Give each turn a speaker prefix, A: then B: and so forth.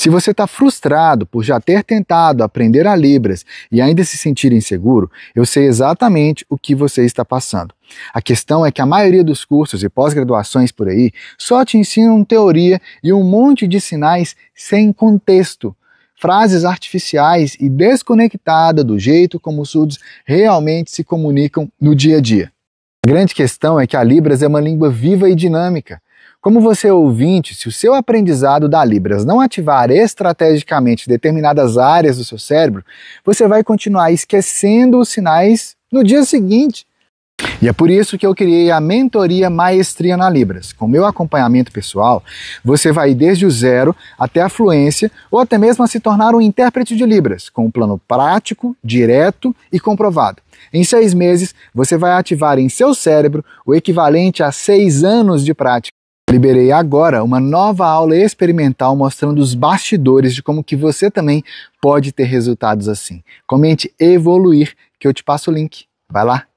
A: Se você está frustrado por já ter tentado aprender a Libras e ainda se sentir inseguro, eu sei exatamente o que você está passando. A questão é que a maioria dos cursos e pós-graduações por aí só te ensinam teoria e um monte de sinais sem contexto frases artificiais e desconectada do jeito como os surdos realmente se comunicam no dia a dia. A grande questão é que a Libras é uma língua viva e dinâmica. Como você ouvinte, se o seu aprendizado da Libras não ativar estrategicamente determinadas áreas do seu cérebro, você vai continuar esquecendo os sinais no dia seguinte. E é por isso que eu criei a mentoria Maestria na Libras. Com meu acompanhamento pessoal, você vai desde o zero até a fluência ou até mesmo a se tornar um intérprete de Libras, com um plano prático, direto e comprovado. Em seis meses, você vai ativar em seu cérebro o equivalente a seis anos de prática. Liberei agora uma nova aula experimental mostrando os bastidores de como que você também pode ter resultados assim. Comente evoluir que eu te passo o link. Vai lá.